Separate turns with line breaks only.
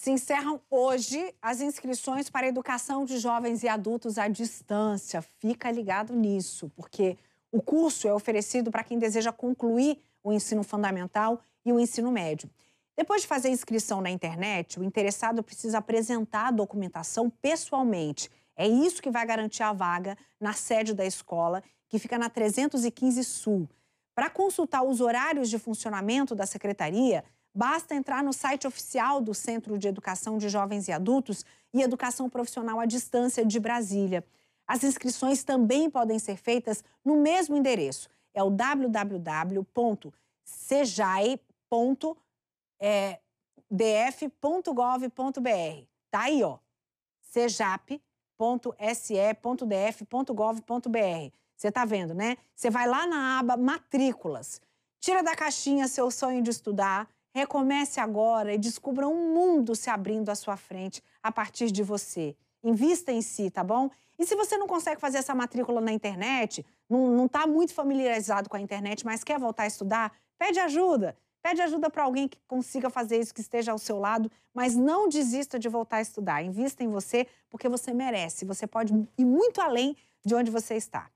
Se encerram hoje as inscrições para a educação de jovens e adultos à distância. Fica ligado nisso, porque o curso é oferecido para quem deseja concluir o ensino fundamental e o ensino médio. Depois de fazer a inscrição na internet, o interessado precisa apresentar a documentação pessoalmente. É isso que vai garantir a vaga na sede da escola, que fica na 315 Sul. Para consultar os horários de funcionamento da secretaria, Basta entrar no site oficial do Centro de Educação de Jovens e Adultos e Educação Profissional à Distância de Brasília. As inscrições também podem ser feitas no mesmo endereço. É o www.sejai.df.gov.br. É, tá aí, ó. sejap.se.df.gov.br. Você tá vendo, né? Você vai lá na aba matrículas. Tira da caixinha seu sonho de estudar Recomece agora e descubra um mundo se abrindo à sua frente a partir de você. Invista em si, tá bom? E se você não consegue fazer essa matrícula na internet, não está muito familiarizado com a internet, mas quer voltar a estudar, pede ajuda. Pede ajuda para alguém que consiga fazer isso, que esteja ao seu lado, mas não desista de voltar a estudar. Invista em você, porque você merece. Você pode ir muito além de onde você está.